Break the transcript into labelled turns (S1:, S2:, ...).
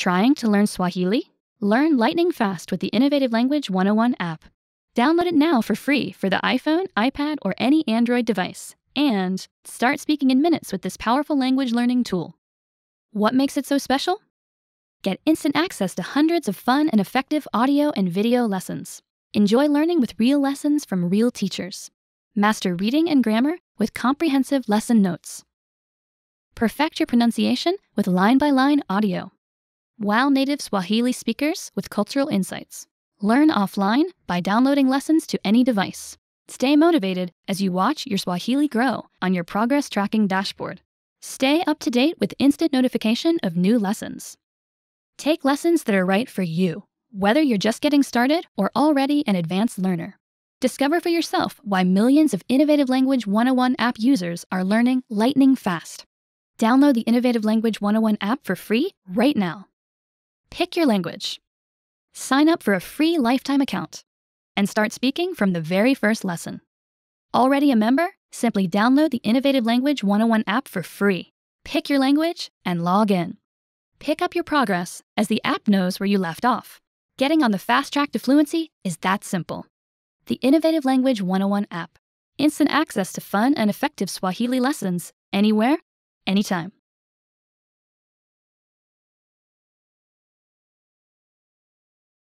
S1: Trying to learn Swahili? Learn lightning fast with the Innovative Language 101 app. Download it now for free for the iPhone, iPad, or any Android device, and start speaking in minutes with this powerful language learning tool. What makes it so special? Get instant access to hundreds of fun and effective audio and video lessons. Enjoy learning with real lessons from real teachers. Master reading and grammar with comprehensive lesson notes. Perfect your pronunciation with line by line audio. Wow native Swahili speakers with cultural insights. Learn offline by downloading lessons to any device. Stay motivated as you watch your Swahili grow on your progress tracking dashboard. Stay up to date with instant notification of new lessons. Take lessons that are right for you, whether you're just getting started or already an advanced learner. Discover for yourself why millions of Innovative Language 101 app users are learning lightning fast. Download the Innovative Language 101 app for free right now. Pick your language. Sign up for a free lifetime account and start speaking from the very first lesson. Already a member? Simply download the Innovative Language 101 app for free. Pick your language and log in. Pick up your progress as the app knows where you left off. Getting on the fast track to fluency is that simple. The Innovative Language 101 app. Instant access to fun and effective Swahili lessons anywhere, anytime.